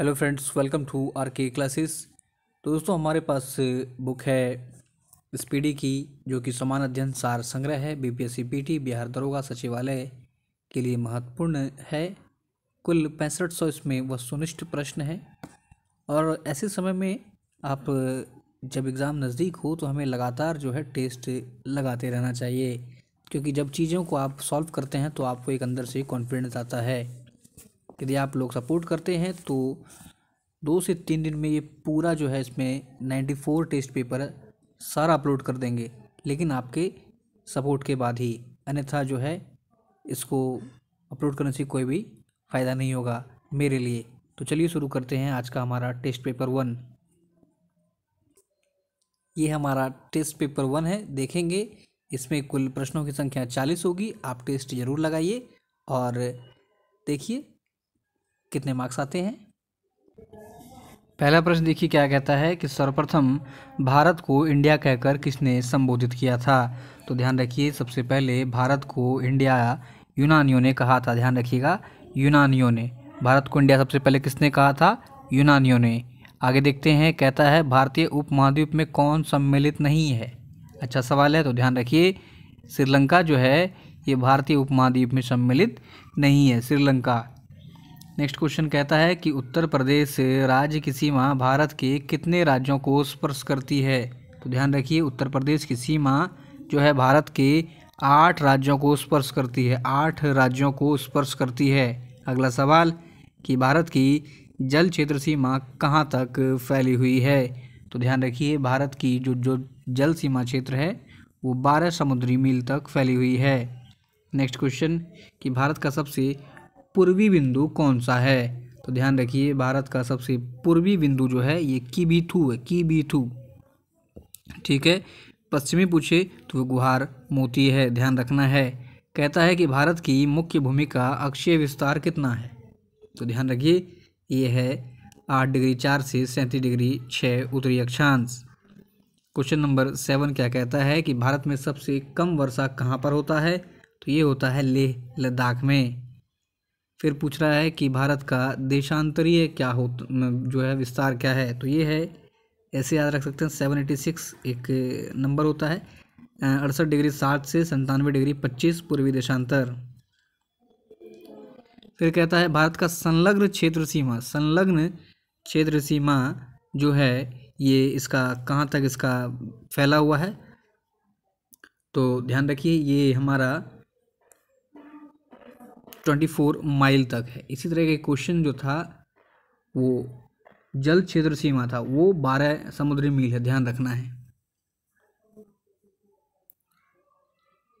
hello friends welcome to R K classes तो दोस्तों हमारे पास बुक है स्पीडी की जो कि समान अध्ययन सार संग्रह है बीपीएससी पीटी बिहार दरोगा सचिवालय के लिए महत्वपूर्ण है कुल पैंसठ सौ इसमें वस्तुनिष्ठ प्रश्न है और ऐसे समय में आप जब एग्ज़ाम नज़दीक हो तो हमें लगातार जो है टेस्ट लगाते रहना चाहिए क्योंकि जब चीज़ों को आप सॉल्व करते हैं तो आपको एक अंदर से कॉन्फिडेंस आता है यदि आप लोग सपोर्ट करते हैं तो दो से तीन दिन में ये पूरा जो है इसमें नाइन्टी फोर टेस्ट पेपर सारा अपलोड कर देंगे लेकिन आपके सपोर्ट के बाद ही अन्यथा जो है इसको अपलोड करने से कोई भी फ़ायदा नहीं होगा मेरे लिए तो चलिए शुरू करते हैं आज का हमारा टेस्ट पेपर वन ये हमारा टेस्ट पेपर वन है देखेंगे इसमें कुल प्रश्नों की संख्या चालीस होगी आप टेस्ट ज़रूर लगाइए और देखिए कितने मार्क्स आते हैं पहला प्रश्न देखिए क्या कहता है कि सर्वप्रथम भारत को इंडिया कहकर किसने संबोधित किया था तो ध्यान रखिए सबसे पहले भारत को इंडिया यूनानियों ने कहा था ध्यान रखिएगा यूनानियों ने भारत को इंडिया सबसे पहले किसने कहा था यूनानियों ने आगे देखते हैं कहता है भारतीय उप महाद्वीप में कौन सम्मिलित नहीं है अच्छा सवाल है तो ध्यान रखिए श्रीलंका जो है ये भारतीय उपमहाद्वीप में सम्मिलित नहीं है श्रीलंका नेक्स्ट क्वेश्चन कहता है कि उत्तर प्रदेश राज्य की सीमा भारत के कितने राज्यों को स्पर्श करती है तो ध्यान रखिए उत्तर प्रदेश की सीमा जो है भारत के आठ राज्यों को स्पर्श करती है आठ राज्यों को स्पर्श करती है अगला सवाल कि भारत की जल क्षेत्र सीमा कहाँ तक फैली हुई है तो ध्यान रखिए भारत की जो जो जल सीमा क्षेत्र है वो बारह समुद्री मील तक फैली हुई है नेक्स्ट क्वेश्चन कि भारत का सबसे पूर्वी बिंदु कौन सा है तो ध्यान रखिए भारत का सबसे पूर्वी बिंदु जो है ये की थू है की थू ठीक है पश्चिमी पूछे तो गुहार मोती है ध्यान रखना है कहता है कि भारत की मुख्य भूमि का अक्षीय विस्तार कितना है तो ध्यान रखिए ये है आठ डिग्री चार से सैंतीस डिग्री छः उत्तरी अक्षांश क्वेश्चन नंबर सेवन क्या कहता है कि भारत में सबसे कम वर्षा कहाँ पर होता है तो ये होता है लेह लद्दाख में फिर पूछ रहा है कि भारत का देशांतरीय क्या हो जो है विस्तार क्या है तो ये है ऐसे याद रख सकते हैं सेवन एटी सिक्स एक नंबर होता है अड़सठ डिग्री साठ से संतानवे डिग्री पच्चीस पूर्वी देशांतर फिर कहता है भारत का संलग्न क्षेत्र सीमा संलग्न क्षेत्र सीमा जो है ये इसका कहाँ तक इसका फैला हुआ है तो ध्यान रखिए ये हमारा ट्वेंटी फोर माइल तक है इसी तरह का क्वेश्चन जो था वो जल क्षेत्र सीमा था वो बारह समुद्री मील है ध्यान रखना है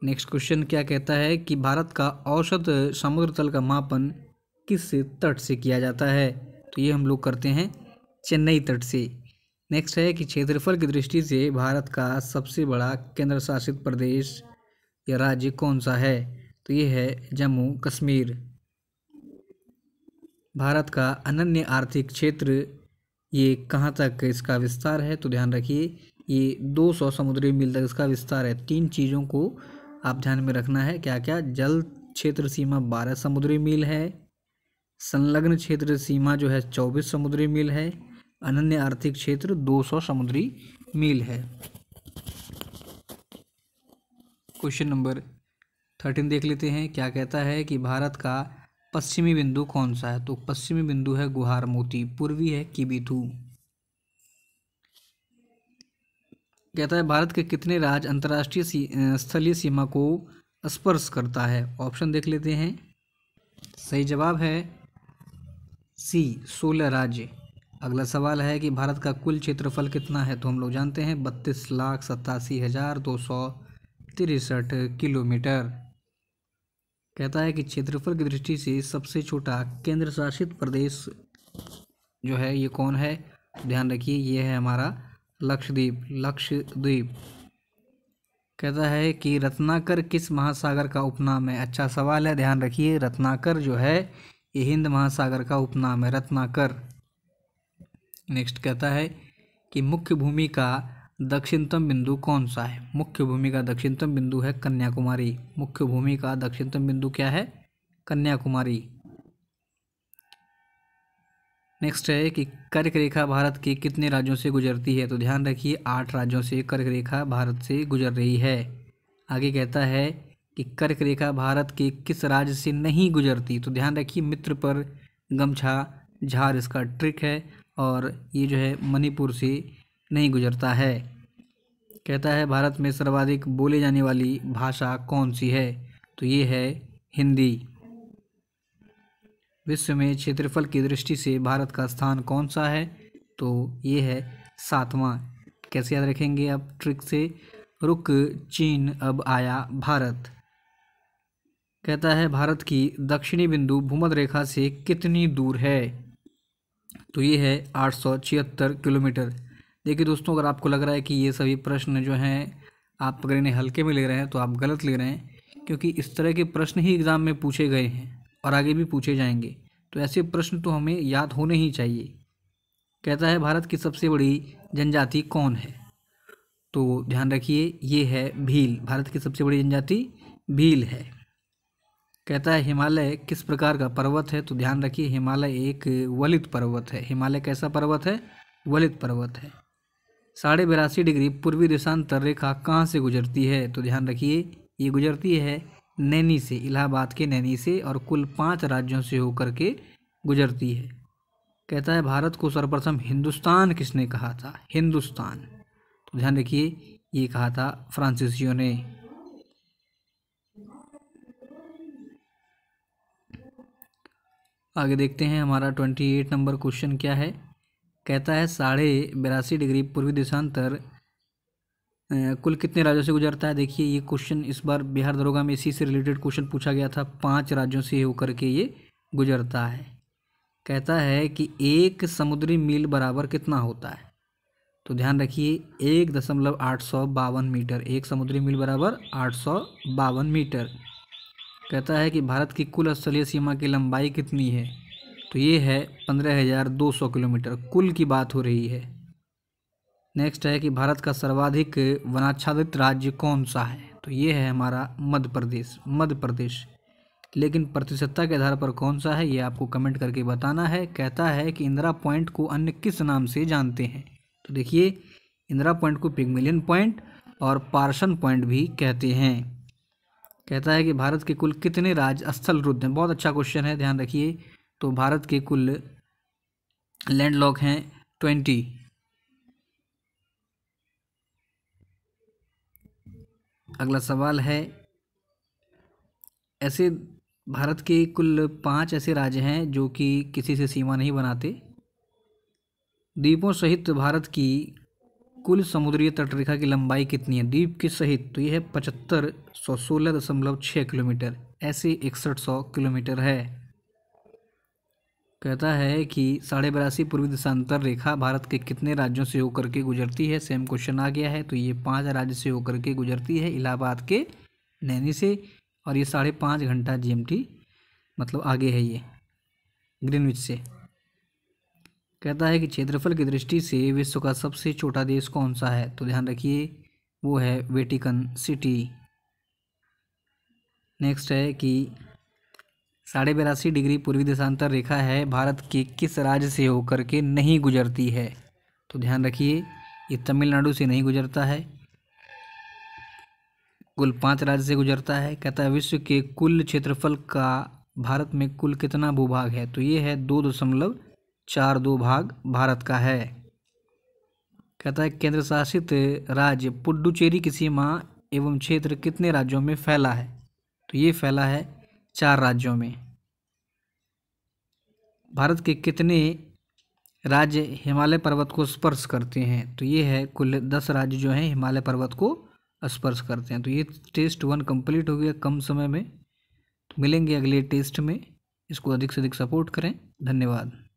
नेक्स्ट क्वेश्चन क्या कहता है कि भारत का औसत समुद्र तल का मापन किस तट से किया जाता है तो ये हम लोग करते हैं चेन्नई तट से नेक्स्ट है कि क्षेत्रफल की दृष्टि से भारत का सबसे बड़ा केंद्र शासित प्रदेश या राज्य कौन सा है तो ये है जम्मू कश्मीर भारत का अनन्य आर्थिक क्षेत्र ये कहाँ तक इसका विस्तार है तो ध्यान रखिए ये 200 समुद्री मील तक इसका विस्तार है तीन चीज़ों को आप ध्यान में रखना है क्या क्या जल क्षेत्र सीमा 12 समुद्री मील है संलग्न क्षेत्र सीमा जो है 24 समुद्री मील है अनन्य आर्थिक क्षेत्र 200 समुद्री मील है क्वेश्चन नंबर थर्टीन देख लेते हैं क्या कहता है कि भारत का पश्चिमी बिंदु कौन सा है तो पश्चिमी बिंदु है गुहार मोती पूर्वी है किबीथू कहता है भारत के कितने राज्य अंतर्राष्ट्रीय सी, स्थलीय सीमा को स्पर्श करता है ऑप्शन देख लेते हैं सही जवाब है सी सोलह राज्य अगला सवाल है कि भारत का कुल क्षेत्रफल कितना है तो हम लोग जानते हैं बत्तीस लाख सत्तासी हज़ार दो सौ तिरसठ किलोमीटर कहता है कि क्षेत्रफल की दृष्टि से सबसे छोटा केंद्र शासित प्रदेश जो है ये कौन है ध्यान रखिए ये है हमारा लक्षद्वीप लक्षद्वीप कहता है कि रत्नाकर किस महासागर का उपनाम है अच्छा सवाल है ध्यान रखिए रत्नाकर जो है ये हिंद महासागर का उपनाम है रत्नाकर नेक्स्ट कहता है कि मुख्य भूमि का दक्षिणतम बिंदु कौन सा है मुख्य भूमि का दक्षिणतम बिंदु है कन्याकुमारी मुख्य भूमि का दक्षिणतम बिंदु क्या है कन्याकुमारी नेक्स्ट है कि कर्क रेखा भारत के कितने राज्यों से गुजरती है तो ध्यान रखिए आठ राज्यों से कर्क रेखा भारत से गुजर रही है आगे कहता है कि कर्क रेखा भारत के किस राज्य से नहीं गुजरती तो ध्यान रखिए मित्र पर गमछा झार इसका ट्रिक है और ये जो है मणिपुर से नहीं गुजरता है कहता है भारत में सर्वाधिक बोली जाने वाली भाषा कौन सी है तो ये है हिंदी विश्व में क्षेत्रफल की दृष्टि से भारत का स्थान कौन सा है तो ये है सातवां कैसे याद रखेंगे आप ट्रिक से रुक चीन अब आया भारत कहता है भारत की दक्षिणी बिंदु भूमध्य रेखा से कितनी दूर है तो ये है आठ सौ छिहत्तर किलोमीटर देखिए दोस्तों अगर आपको लग रहा है कि ये सभी प्रश्न जो हैं आप अगर इन्हें हल्के में ले रहे हैं तो आप गलत ले रहे हैं क्योंकि इस तरह के प्रश्न ही एग्ज़ाम में पूछे गए हैं और आगे भी पूछे जाएंगे तो ऐसे प्रश्न तो हमें याद होने ही चाहिए कहता है भारत की सबसे बड़ी जनजाति कौन है तो ध्यान रखिए ये है भील भारत की सबसे बड़ी जनजाति भील है कहता है हिमालय किस प्रकार का पर्वत है तो ध्यान रखिए हिमालय एक वलित पर्वत है हिमालय कैसा पर्वत है वलित पर्वत है साढ़े बिरासी डिग्री पूर्वी देशांतर रेखा कहाँ से गुजरती है तो ध्यान रखिए ये गुजरती है नैनी से इलाहाबाद के नैनी से और कुल पाँच राज्यों से होकर के गुजरती है कहता है भारत को सर्वप्रथम हिंदुस्तान किसने कहा था हिंदुस्तान तो ध्यान रखिए ये कहा था फ्रांसिसियो ने आगे देखते हैं हमारा ट्वेंटी एट नंबर क्वेश्चन क्या है कहता है साढ़े बिरासी डिग्री पूर्वी देशांतर कुल कितने राज्यों से गुजरता है देखिए ये क्वेश्चन इस बार बिहार दरोगा में इसी से रिलेटेड क्वेश्चन पूछा गया था पांच राज्यों से होकर के ये गुजरता है कहता है कि एक समुद्री मील बराबर कितना होता है तो ध्यान रखिए एक दशमलव आठ सौ बावन मीटर एक समुद्री मील बराबर आठ सौ बावन मीटर कहता है कि भारत की कुल स्थलीय सीमा की लंबाई कितनी है तो ये है पंद्रह हज़ार दो सौ किलोमीटर कुल की बात हो रही है नेक्स्ट है कि भारत का सर्वाधिक वनाच्छादित राज्य कौन सा है तो ये है हमारा मध्य प्रदेश मध्य प्रदेश लेकिन प्रतिशतता के आधार पर कौन सा है ये आपको कमेंट करके बताना है कहता है कि इंदिरा पॉइंट को अन्य किस नाम से जानते हैं तो देखिए इंदिरा पॉइंट को पिगमिलियन पॉइंट और पार्सन पॉइंट भी कहते हैं कहता है कि भारत के कुल कितने राज्य स्थल रुद्ध हैं बहुत अच्छा क्वेश्चन है ध्यान रखिए तो भारत के कुल लैंडलॉक हैं ट्वेंटी अगला सवाल है ऐसे भारत के कुल पांच ऐसे राज्य हैं जो कि किसी से सीमा नहीं बनाते द्वीपों सहित भारत की कुल समुद्रीय तटरेखा की लंबाई कितनी है द्वीप के सहित तो यह है पचहत्तर सौ सोलह दशमलव छः किलोमीटर ऐसे इकसठ सौ किलोमीटर है कहता है कि साढ़े बरासी पूर्वी दिशांतर रेखा भारत के कितने राज्यों से होकर के गुजरती है सेम क्वेश्चन आ गया है तो ये पाँच राज्य से होकर के गुजरती है इलाहाबाद के नैनी से और ये साढ़े पाँच घंटा जीएमटी मतलब आगे है ये ग्रीनविच से कहता है कि क्षेत्रफल की दृष्टि से विश्व का सबसे छोटा देश कौन सा है तो ध्यान रखिए वो है वेटिकन सिटी नेक्स्ट है कि साढ़े बेरासी डिग्री पूर्वी देशांतर रेखा है भारत के किस राज्य से होकर के नहीं गुजरती है तो ध्यान रखिए ये तमिलनाडु से नहीं गुजरता है कुल पांच राज्य से गुजरता है कहता है विश्व के कुल क्षेत्रफल का भारत में कुल कितना भूभाग है तो ये है दो दशमलव चार दो भाग भारत का है कहता है केंद्र शासित राज्य पुडुचेरी की सीमा एवं क्षेत्र कितने राज्यों में फैला है तो ये फैला है चार राज्यों में भारत के कितने राज्य हिमालय पर्वत को स्पर्श करते हैं तो ये है कुल दस राज्य जो हैं हिमालय पर्वत को स्पर्श करते हैं तो ये टेस्ट वन कंप्लीट हो गया कम समय में तो मिलेंगे अगले टेस्ट में इसको अधिक से अधिक सपोर्ट करें धन्यवाद